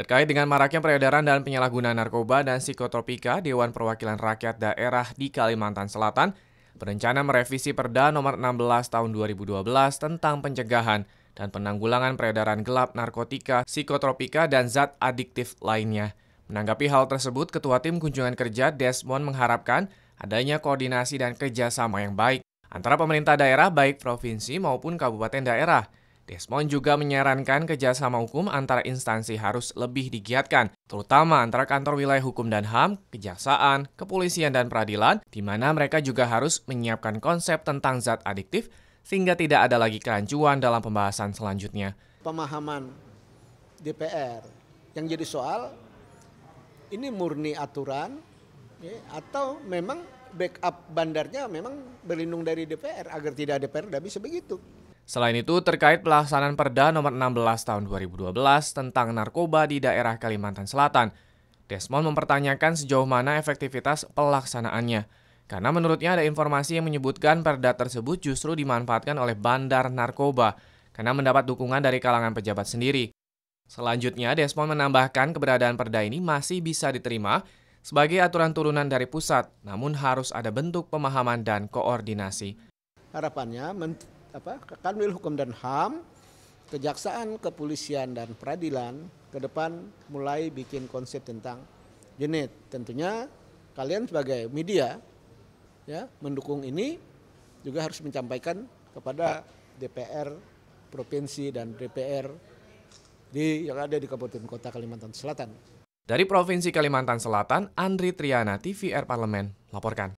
Terkait dengan maraknya peredaran dan penyalahgunaan narkoba dan psikotropika, Dewan Perwakilan Rakyat Daerah di Kalimantan Selatan berencana merevisi Perda Nomor 16 Tahun 2012 tentang pencegahan dan penanggulangan peredaran gelap narkotika, psikotropika, dan zat adiktif lainnya. Menanggapi hal tersebut, Ketua Tim Kunjungan Kerja Desmond mengharapkan adanya koordinasi dan kerjasama yang baik antara pemerintah daerah baik provinsi maupun kabupaten daerah – Desmond juga menyarankan kerjasama hukum antara instansi harus lebih digiatkan, terutama antara kantor wilayah hukum dan HAM, kejaksaan, kepolisian, dan peradilan, di mana mereka juga harus menyiapkan konsep tentang zat adiktif sehingga tidak ada lagi kerancuan dalam pembahasan selanjutnya. Pemahaman DPR yang jadi soal ini murni aturan ya, atau memang backup bandarnya memang berlindung dari DPR agar tidak DPR tidak bisa begitu. Selain itu, terkait pelaksanaan Perda Nomor 16 Tahun 2012 tentang narkoba di daerah Kalimantan Selatan, Desmond mempertanyakan sejauh mana efektivitas pelaksanaannya. Karena menurutnya ada informasi yang menyebutkan perda tersebut justru dimanfaatkan oleh bandar narkoba karena mendapat dukungan dari kalangan pejabat sendiri. Selanjutnya, Desmond menambahkan keberadaan perda ini masih bisa diterima sebagai aturan turunan dari pusat, namun harus ada bentuk pemahaman dan koordinasi. Harapannya apa Kanwil Hukum dan HAM, Kejaksaan, Kepolisian dan Peradilan ke depan mulai bikin konsep tentang unit. Tentunya kalian sebagai media ya mendukung ini juga harus menyampaikan kepada DPR provinsi dan DPR di yang ada di Kabupaten Kota Kalimantan Selatan. Dari Provinsi Kalimantan Selatan, Andri Triana, TVR Parlemen, laporkan.